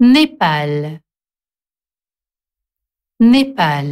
Népal Népal